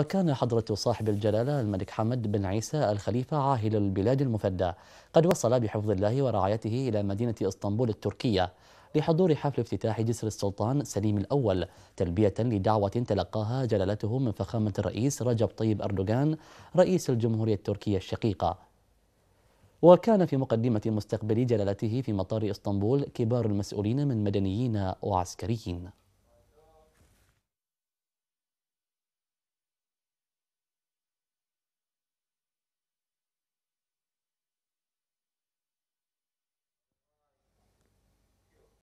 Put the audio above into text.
وكان حضرة صاحب الجلالة الملك حمد بن عيسى الخليفة عاهل البلاد المفدى قد وصل بحفظ الله ورعايته إلى مدينة إسطنبول التركية لحضور حفل افتتاح جسر السلطان سليم الأول تلبية لدعوة تلقاها جلالته من فخامة الرئيس رجب طيب أردوغان رئيس الجمهورية التركية الشقيقة وكان في مقدمة مستقبل جلالته في مطار إسطنبول كبار المسؤولين من مدنيين وعسكريين